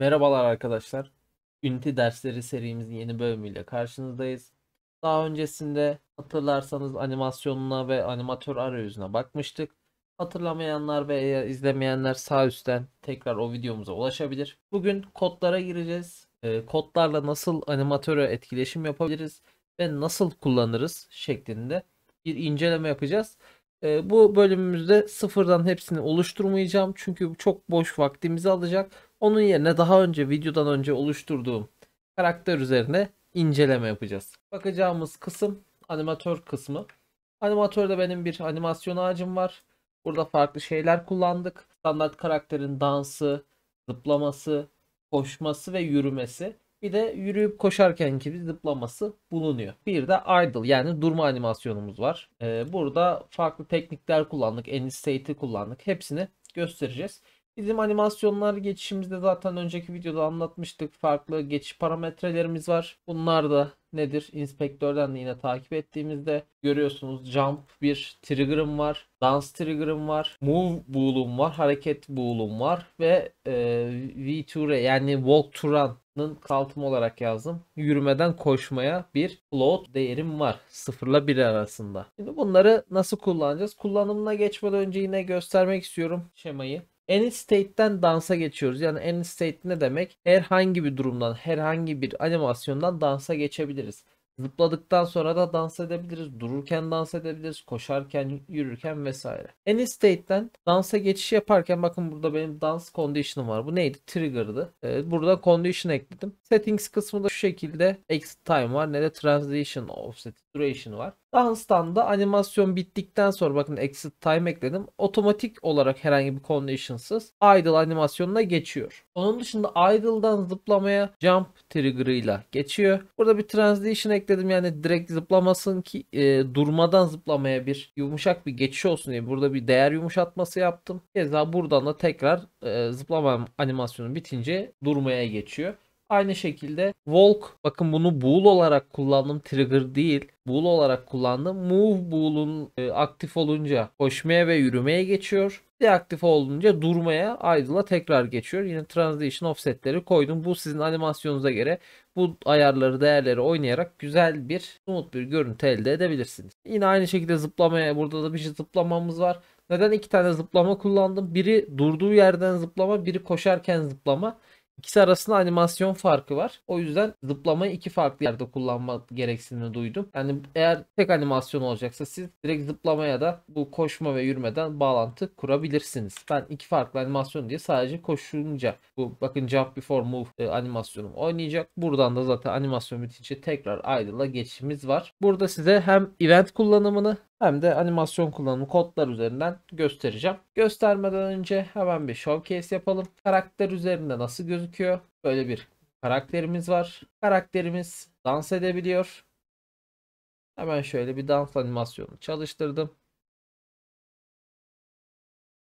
Merhabalar arkadaşlar. Ünite dersleri serimizin yeni bölümüyle karşınızdayız. Daha öncesinde hatırlarsanız animasyonuna ve animatör arayüzüne bakmıştık. Hatırlamayanlar ve izlemeyenler sağ üstten tekrar o videomuza ulaşabilir. Bugün kodlara gireceğiz. E, kodlarla nasıl animatöre etkileşim yapabiliriz ve nasıl kullanırız şeklinde bir inceleme yapacağız. E, bu bölümümüzde sıfırdan hepsini oluşturmayacağım çünkü çok boş vaktimizi alacak onun yerine daha önce videodan önce oluşturduğum karakter üzerine inceleme yapacağız. Bakacağımız kısım animatör kısmı. Animatörde benim bir animasyon ağacım var. Burada farklı şeyler kullandık. Standart karakterin dansı, zıplaması, koşması ve yürümesi. Bir de yürüyüp koşarken gibi zıplaması bulunuyor. Bir de idle yani durma animasyonumuz var. Ee, burada farklı teknikler kullandık. End state'i kullandık. Hepsini göstereceğiz. Bizim animasyonlar geçişimizde zaten önceki videoda anlatmıştık. Farklı geçiş parametrelerimiz var. Bunlar da nedir? Inspektörden de yine takip ettiğimizde görüyorsunuz jump bir trigger'ım var. Dance trigger'ım var. Move bool'um var. Hareket bool'um var. Ve e, V2 yani walk to run Nın olarak yazdım. Yürümeden koşmaya bir float değerim var. sıfırla bir arasında. Şimdi bunları nasıl kullanacağız? Kullanımına geçmeden önce yine göstermek istiyorum şemayı. Any state'den dansa geçiyoruz. Yani any state ne demek? Herhangi bir durumdan, herhangi bir animasyondan dansa geçebiliriz. Zıpladıktan sonra da dans edebiliriz. Dururken dans edebiliriz. Koşarken, yürürken vesaire. Any state'den dansa geçiş yaparken bakın burada benim dans condition'ım var. Bu neydi? Trigger'dı. Ee, burada condition ekledim. Settings kısmında şu şekilde exit time var ne de transition offset duration var. Danstan da animasyon bittikten sonra bakın exit time ekledim. Otomatik olarak herhangi bir conditions'ız idle animasyonuna geçiyor. Onun dışında idle'dan zıplamaya jump trigger'ıyla geçiyor. Burada bir transition ekledim dedim yani direkt zıplamasın ki e, durmadan zıplamaya bir yumuşak bir geçiş olsun diye burada bir değer yumuşatması yaptım. Keza buradan da tekrar e, zıplama animasyonu bitince durmaya geçiyor. Aynı şekilde walk bakın bunu bool olarak kullandım trigger değil bool olarak kullandım. Move bool'un e, aktif olunca koşmaya ve yürümeye geçiyor. Deaktif olunca durmaya idle'a tekrar geçiyor. Yine transition offsetleri koydum. Bu sizin animasyonunuza göre bu ayarları değerleri oynayarak güzel bir umut bir görüntü elde edebilirsiniz. Yine aynı şekilde zıplamaya burada da bir şey zıplamamız var. Neden iki tane zıplama kullandım? Biri durduğu yerden zıplama, biri koşarken zıplama. İkisi arasında animasyon farkı var. O yüzden zıplamayı iki farklı yerde kullanma gereksinimi duydum. Yani eğer tek animasyon olacaksa siz direkt zıplamaya da bu koşma ve yürümeden bağlantı kurabilirsiniz. Ben iki farklı animasyon diye sadece koşunca bu bakın jump before move e, animasyonum oynayacak. Buradan da zaten animasyon bitince tekrar idle'a geçişimiz var. Burada size hem event kullanımını hem de animasyon kullanımı kodlar üzerinden göstereceğim. Göstermeden önce hemen bir showcase yapalım. Karakter üzerinde nasıl gözüküyor gözüküyor. Böyle bir karakterimiz var. Karakterimiz dans edebiliyor. Hemen şöyle bir dans animasyonu çalıştırdım.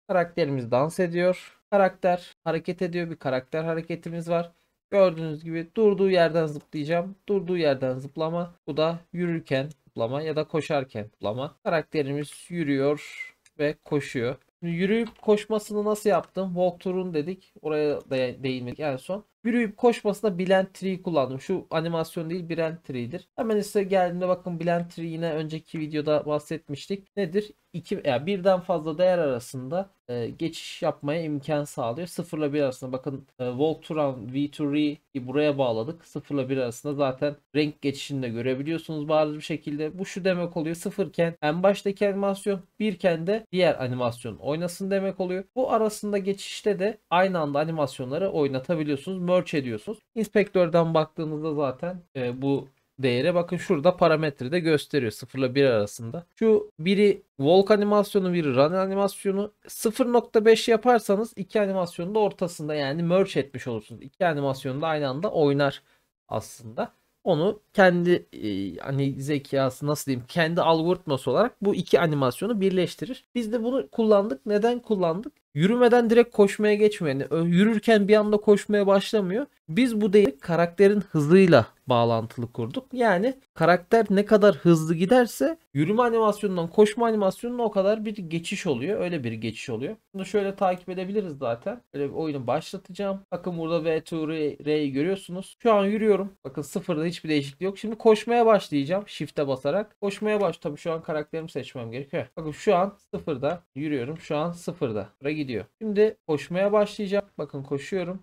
Karakterimiz dans ediyor. Karakter hareket ediyor. Bir karakter hareketimiz var. Gördüğünüz gibi durduğu yerden zıplayacağım. Durduğu yerden zıplama. Bu da yürürken zıplama ya da koşarken zıplama. Karakterimiz yürüyor ve koşuyor. Yürüyüp koşmasını nasıl yaptım? Walkthrough'un dedik. Oraya da değinmedik en son. Yürüyüp koşmasına Blend Tree kullandım. Şu animasyon değil Blend Tree'dir. Hemen size geldiğinde bakın Blend Tree yine önceki videoda bahsetmiştik. Nedir? İki, yani birden fazla değer arasında e, geçiş yapmaya imkan sağlıyor. Sıfırla bir arasında bakın e, Volt V2Re'yi buraya bağladık. Sıfırla bir arasında zaten renk geçişini de görebiliyorsunuz bazı bir şekilde. Bu şu demek oluyor. Sıfırken en baştaki animasyon 1 iken de diğer animasyon oynasın demek oluyor. Bu arasında geçişte de aynı anda animasyonları oynatabiliyorsunuz merge ediyorsunuz. Inspektörden baktığınızda zaten e, bu değere bakın şurada parametre de gösteriyor 0 ile 1 arasında. Şu biri walk animasyonu biri run animasyonu 0.5 yaparsanız iki animasyonun da ortasında yani merge etmiş olursunuz. İki animasyonu da aynı anda oynar aslında. Onu kendi e, hani zekası nasıl diyeyim kendi algoritması olarak bu iki animasyonu birleştirir. Biz de bunu kullandık. Neden kullandık? Yürümeden direkt koşmaya geçmiyor. Yani yürürken bir anda koşmaya başlamıyor. Biz bu değil karakterin hızıyla bağlantılı kurduk. Yani karakter ne kadar hızlı giderse yürüme animasyonundan koşma animasyonuna o kadar bir geçiş oluyor. Öyle bir geçiş oluyor. Bunu şöyle takip edebiliriz zaten. Böyle bir oyunu başlatacağım. Bakın burada V2R'yi görüyorsunuz. Şu an yürüyorum. Bakın sıfırda hiçbir değişiklik yok. Şimdi koşmaya başlayacağım. Shift'e basarak. Koşmaya baş. Tabii şu an karakterimi seçmem gerekiyor. Bakın şu an sıfırda yürüyorum. Şu an sıfırda. Buraya gidiyor. Şimdi koşmaya başlayacağım. Bakın koşuyorum.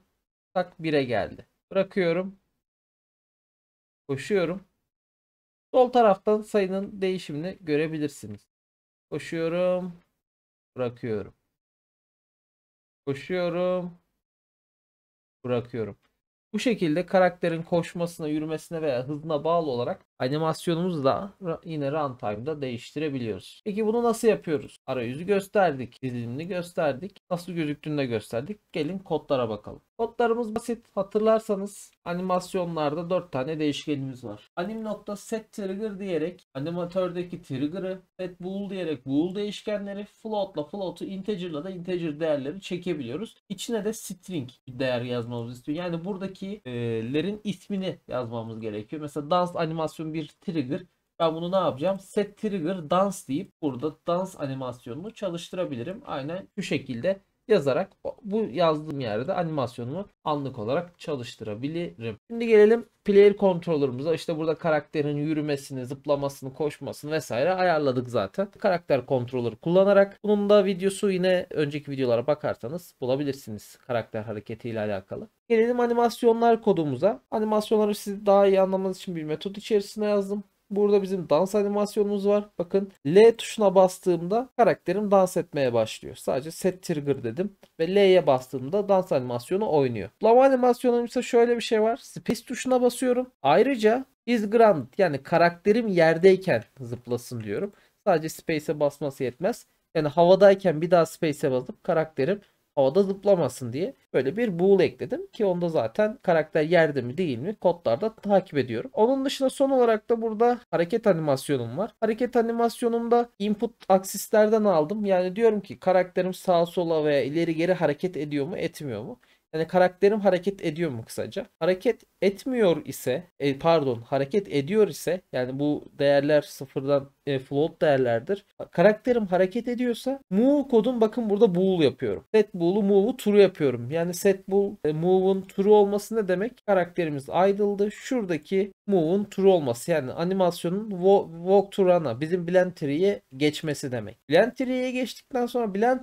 Tak 1'e geldi. Bırakıyorum. Koşuyorum. Sol taraftan sayının değişimini görebilirsiniz. Koşuyorum. Bırakıyorum. Koşuyorum. Bırakıyorum. Bu şekilde karakterin koşmasına, yürümesine veya hızına bağlı olarak animasyonumuzu da yine runtime'da değiştirebiliyoruz. Peki bunu nasıl yapıyoruz? Arayüzü gösterdik, dizilimini gösterdik, nasıl gözüktüğünü de gösterdik. Gelin kodlara bakalım. Kodlarımız basit. Hatırlarsanız animasyonlarda 4 tane değişkenimiz var. Anim.set trigger diyerek animatördeki trigger'ı, SetBool diyerek bool değişkenleri, float'la float'u, integer'la da integer değerleri çekebiliyoruz. İçine de string değer yazmamızı istiyor. Yani buradaki buradakilerin ismini yazmamız gerekiyor. Mesela dans animasyon bir trigger. Ben bunu ne yapacağım? Set trigger dans deyip burada dans animasyonunu çalıştırabilirim. Aynen şu şekilde yazarak bu yazdığım yerde animasyonumu anlık olarak çalıştırabilirim. Şimdi gelelim player controller'ımıza. İşte burada karakterin yürümesini, zıplamasını, koşmasını vesaire ayarladık zaten. Karakter controller kullanarak bunun da videosu yine önceki videolara bakarsanız bulabilirsiniz karakter hareketiyle alakalı. Gelelim animasyonlar kodumuza. Animasyonları siz daha iyi anlamanız için bir metot içerisine yazdım. Burada bizim dans animasyonumuz var. Bakın L tuşuna bastığımda karakterim dans etmeye başlıyor. Sadece set trigger dedim. Ve L'ye bastığımda dans animasyonu oynuyor. Lava animasyonum ise şöyle bir şey var. Space tuşuna basıyorum. Ayrıca is grand yani karakterim yerdeyken zıplasın diyorum. Sadece space'e basması yetmez. Yani havadayken bir daha space'e basıp karakterim havada zıplamasın diye böyle bir bool ekledim ki onda zaten karakter yerde mi değil mi kodlarda takip ediyorum. Onun dışında son olarak da burada hareket animasyonum var. Hareket animasyonumda input aksislerden aldım. Yani diyorum ki karakterim sağa sola veya ileri geri hareket ediyor mu etmiyor mu? Yani karakterim hareket ediyor mu kısaca? Hareket etmiyor ise, e, pardon hareket ediyor ise yani bu değerler sıfırdan e, float değerlerdir. Karakterim hareket ediyorsa move kodun bakın burada bool yapıyorum. Set bool'u move'u true yapıyorum. Yani set bool e, move'un true olması ne demek? Karakterimiz idle'dı. Şuradaki move'un true olması yani animasyonun walk to run'a bizim blend tree'ye geçmesi demek. Blend tree'ye geçtikten sonra blend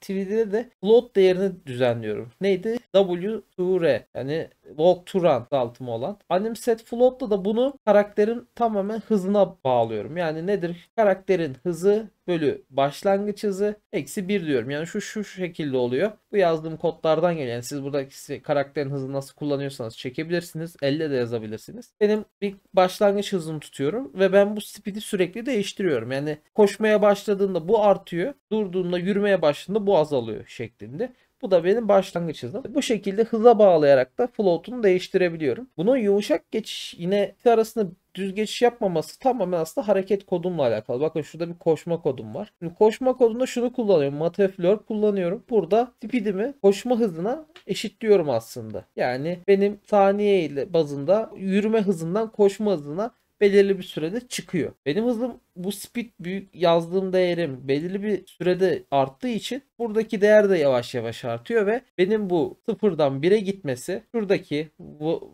tree'de de float değerini düzenliyorum. Neydi? W. Ture yani Walk Turan altımı olan. Animset Float'ta da bunu karakterin tamamen hızına bağlıyorum. Yani nedir? Karakterin hızı bölü başlangıç hızı eksi 1 diyorum. Yani şu şu şekilde oluyor. Bu yazdığım kodlardan gelen yani siz buradaki karakterin hızını nasıl kullanıyorsanız çekebilirsiniz. Elle de yazabilirsiniz. Benim bir başlangıç hızını tutuyorum ve ben bu speed'i sürekli değiştiriyorum. Yani koşmaya başladığında bu artıyor. Durduğunda yürümeye başladığında bu azalıyor şeklinde. Bu da benim başlangıç hızım. Bu şekilde hıza bağlayarak da float'unu değiştirebiliyorum. Bunun yumuşak geçiş yine arasında düz geçiş yapmaması tamamen aslında hareket kodumla alakalı. Bakın şurada bir koşma kodum var. Şimdi koşma kodunda şunu kullanıyorum. Mateflör kullanıyorum. Burada speed'imi koşma hızına eşitliyorum aslında. Yani benim saniye ile bazında yürüme hızından koşma hızına belirli bir sürede çıkıyor. Benim hızım bu speed büyük yazdığım değerim belirli bir sürede arttığı için buradaki değer de yavaş yavaş artıyor ve benim bu sıfırdan 1'e gitmesi şuradaki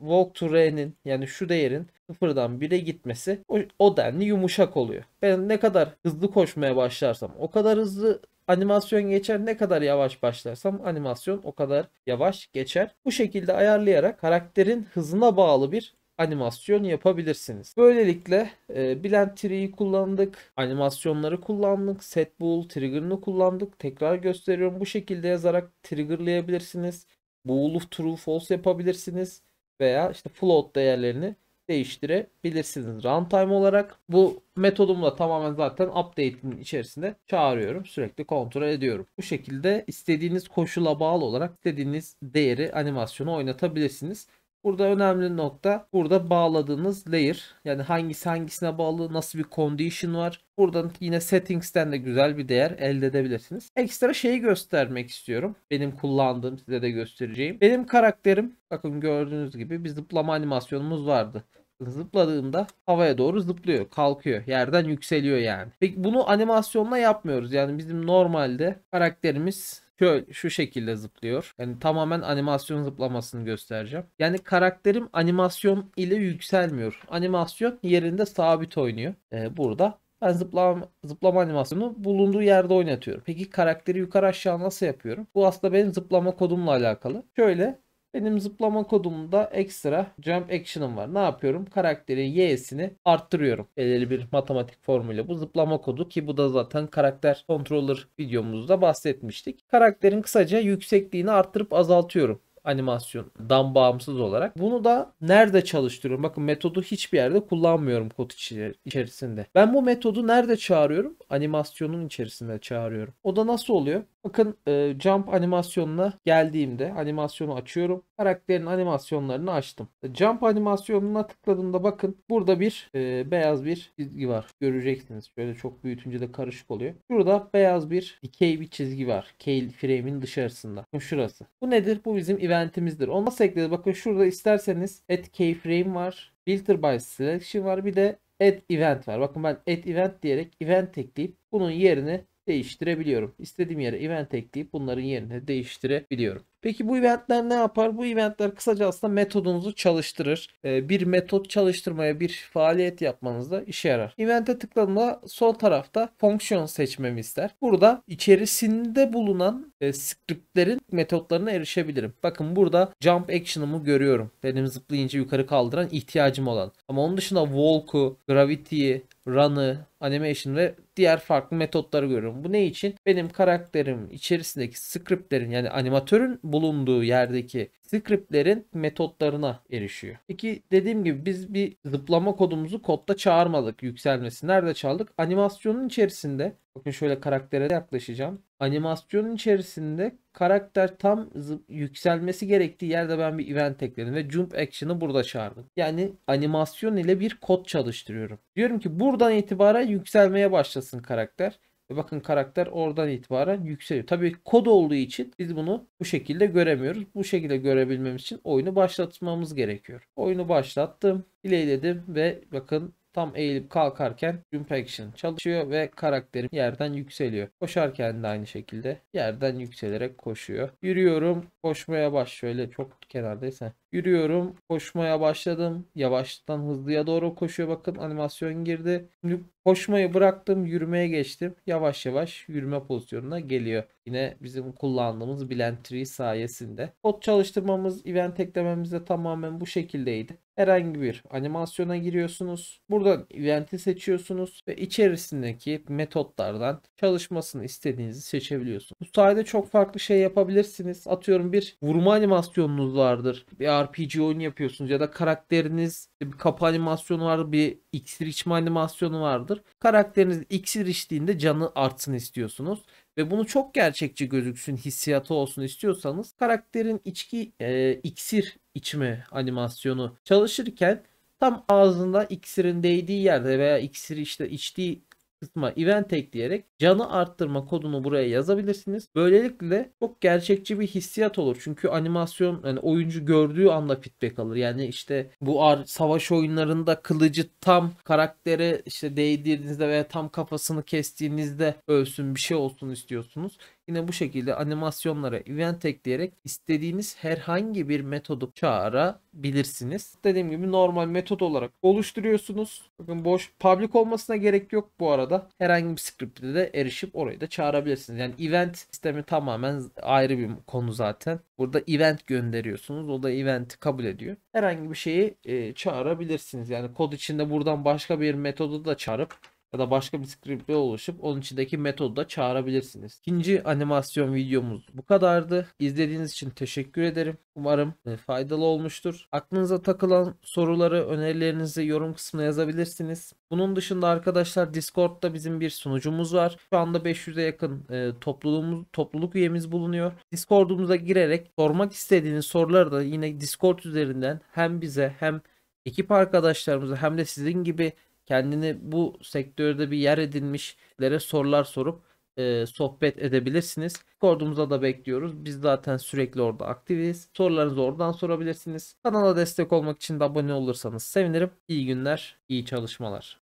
walk to r'nin yani şu değerin sıfırdan 1'e gitmesi o, o denli yumuşak oluyor. Ben ne kadar hızlı koşmaya başlarsam o kadar hızlı animasyon geçer. Ne kadar yavaş başlarsam animasyon o kadar yavaş geçer. Bu şekilde ayarlayarak karakterin hızına bağlı bir animasyon yapabilirsiniz. Böylelikle e, Blend Tree'yi kullandık, animasyonları kullandık, Set Bool Trigger'ını kullandık. Tekrar gösteriyorum. Bu şekilde yazarak triggerlayabilirsiniz. Bool'u true false yapabilirsiniz veya işte float değerlerini değiştirebilirsiniz. Runtime olarak bu metodumu da tamamen zaten update'in içerisinde çağırıyorum. Sürekli kontrol ediyorum. Bu şekilde istediğiniz koşula bağlı olarak istediğiniz değeri animasyonu oynatabilirsiniz. Burada önemli nokta burada bağladığınız layer yani hangisi hangisine bağlı nasıl bir condition var. Buradan yine settings'ten de güzel bir değer elde edebilirsiniz. Ekstra şeyi göstermek istiyorum. Benim kullandığım size de göstereceğim. Benim karakterim bakın gördüğünüz gibi bir zıplama animasyonumuz vardı zıpladığında havaya doğru zıplıyor, kalkıyor, yerden yükseliyor yani. Peki bunu animasyonla yapmıyoruz. Yani bizim normalde karakterimiz şöyle şu şekilde zıplıyor. Yani tamamen animasyon zıplamasını göstereceğim. Yani karakterim animasyon ile yükselmiyor. Animasyon yerinde sabit oynuyor. Ee, burada ben zıplama, zıplama animasyonu bulunduğu yerde oynatıyorum. Peki karakteri yukarı aşağı nasıl yapıyorum? Bu aslında benim zıplama kodumla alakalı. Şöyle benim zıplama kodumda ekstra jump action'ım var. Ne yapıyorum? Karakterin y'sini arttırıyorum. Belirli bir matematik formülü. Bu zıplama kodu ki bu da zaten karakter controller videomuzda bahsetmiştik. Karakterin kısaca yüksekliğini arttırıp azaltıyorum animasyondan bağımsız olarak. Bunu da nerede çalıştırıyorum? Bakın metodu hiçbir yerde kullanmıyorum kod içerisinde. Ben bu metodu nerede çağırıyorum? Animasyonun içerisinde çağırıyorum. O da nasıl oluyor? Bakın e, jump animasyonuna geldiğimde animasyonu açıyorum. Karakterin animasyonlarını açtım. E, jump animasyonuna tıkladığımda bakın burada bir e, beyaz bir çizgi var. Göreceksiniz. Şöyle çok büyütünce de karışık oluyor. Burada beyaz bir dikey bir çizgi var. Kale frame'in dışarısında. Şurası. Bu nedir? Bu bizim event eventimizdir. Onu nasıl ekleriz? Bakın şurada isterseniz add keyframe var. Filter by selection var. Bir de add event var. Bakın ben add event diyerek event ekleyip bunun yerini değiştirebiliyorum. İstediğim yere event ekleyip bunların yerini değiştirebiliyorum. Peki bu eventler ne yapar? Bu eventler kısaca aslında metodunuzu çalıştırır. Ee, bir metot çalıştırmaya bir faaliyet yapmanızda işe yarar. Event'e tıkladığında sol tarafta fonksiyon seçmemi ister. Burada içerisinde bulunan e, scriptlerin metotlarına erişebilirim. Bakın burada jump action'ımı görüyorum. Benim zıplayınca yukarı kaldıran ihtiyacım olan. Ama onun dışında walk'u, gravity'yi, run'ı, animation ve diğer farklı metotları görüyorum. Bu ne için? Benim karakterim içerisindeki scriptlerin yani animatörün bulunduğu yerdeki scriptlerin metotlarına erişiyor. Peki dediğim gibi biz bir zıplama kodumuzu kodda çağırmadık yükselmesi. Nerede çaldık? Animasyonun içerisinde bakın şöyle karaktere yaklaşacağım. Animasyonun içerisinde karakter tam yükselmesi gerektiği yerde ben bir event ekledim ve jump action'ı burada çağırdım. Yani animasyon ile bir kod çalıştırıyorum. Diyorum ki buradan itibaren yükselmeye başlasın karakter. Ve bakın karakter oradan itibaren yükseliyor. Tabii kod olduğu için biz bunu bu şekilde göremiyoruz. Bu şekilde görebilmemiz için oyunu başlatmamız gerekiyor. Oyunu başlattım. Playledim ve bakın tam eğilip kalkarken jump action çalışıyor ve karakterim yerden yükseliyor. Koşarken de aynı şekilde yerden yükselerek koşuyor. Yürüyorum. Koşmaya baş şöyle çok kenardaysa Yürüyorum. Koşmaya başladım. Yavaştan hızlıya doğru koşuyor. Bakın animasyon girdi. Şimdi koşmayı bıraktım. Yürümeye geçtim. Yavaş yavaş yürüme pozisyonuna geliyor. Yine bizim kullandığımız Blend Tree sayesinde. Kod çalıştırmamız, event eklememiz de tamamen bu şekildeydi. Herhangi bir animasyona giriyorsunuz. Buradan eventi seçiyorsunuz ve içerisindeki metotlardan çalışmasını istediğinizi seçebiliyorsunuz. Bu sayede çok farklı şey yapabilirsiniz. Atıyorum bir vurma animasyonunuz vardır. Bir RPG oyunu yapıyorsunuz ya da karakteriniz bir kapı animasyonu vardır, bir iksir içme animasyonu vardır. Karakteriniz iksir içtiğinde canı artsın istiyorsunuz ve bunu çok gerçekçi gözüksün, hissiyatı olsun istiyorsanız karakterin içki e, iksir içme animasyonu çalışırken tam ağzında iksirin değdiği yerde veya iksiri işte içtiği kısma event ekleyerek canı arttırma kodunu buraya yazabilirsiniz. Böylelikle çok gerçekçi bir hissiyat olur. Çünkü animasyon yani oyuncu gördüğü anda feedback alır. Yani işte bu ar savaş oyunlarında kılıcı tam karaktere işte değdirdiğinizde veya tam kafasını kestiğinizde ölsün bir şey olsun istiyorsunuz. Yine bu şekilde animasyonlara event ekleyerek istediğiniz herhangi bir metodu çağırabilirsiniz. Dediğim gibi normal metot olarak oluşturuyorsunuz. Bakın boş public olmasına gerek yok bu arada. Herhangi bir scriptte de erişip orayı da çağırabilirsiniz. Yani event sistemi tamamen ayrı bir konu zaten. Burada event gönderiyorsunuz. O da event'i kabul ediyor. Herhangi bir şeyi e, çağırabilirsiniz. Yani kod içinde buradan başka bir metodu da çağırıp ya da başka bir script'le oluşup onun içindeki metodu da çağırabilirsiniz. İkinci animasyon videomuz bu kadardı. İzlediğiniz için teşekkür ederim. Umarım e, faydalı olmuştur. Aklınıza takılan soruları, önerilerinizi yorum kısmına yazabilirsiniz. Bunun dışında arkadaşlar Discord'da bizim bir sunucumuz var. Şu anda 500'e yakın e, topluluğumuz, topluluk üyemiz bulunuyor. Discord'umuza girerek sormak istediğiniz soruları da yine Discord üzerinden hem bize hem ekip arkadaşlarımıza hem de sizin gibi kendini bu sektörde bir yer edinmişlere sorular sorup e, sohbet edebilirsiniz. Discord'umuza da bekliyoruz. Biz zaten sürekli orada aktiviz. Sorularınızı oradan sorabilirsiniz. Kanala destek olmak için de abone olursanız sevinirim. İyi günler, iyi çalışmalar.